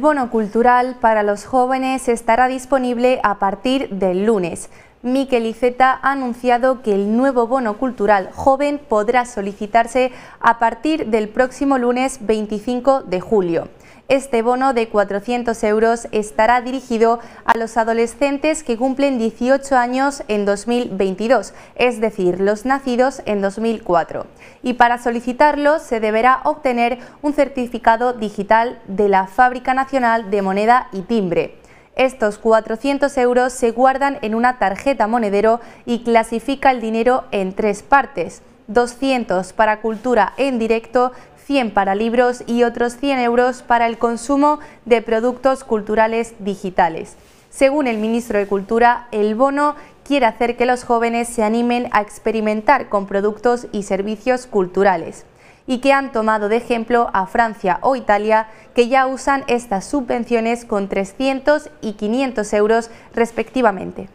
bono cultural para los jóvenes estará disponible a partir del lunes. Miquel Iceta ha anunciado que el nuevo bono cultural joven podrá solicitarse a partir del próximo lunes 25 de julio. Este bono de 400 euros estará dirigido a los adolescentes que cumplen 18 años en 2022, es decir, los nacidos en 2004. Y para solicitarlo se deberá obtener un certificado digital de la Fábrica Nacional de Moneda y Timbre. Estos 400 euros se guardan en una tarjeta monedero y clasifica el dinero en tres partes. 200 para cultura en directo, 100 para libros y otros 100 euros para el consumo de productos culturales digitales. Según el ministro de Cultura, el bono quiere hacer que los jóvenes se animen a experimentar con productos y servicios culturales y que han tomado de ejemplo a Francia o Italia, que ya usan estas subvenciones con 300 y 500 euros respectivamente.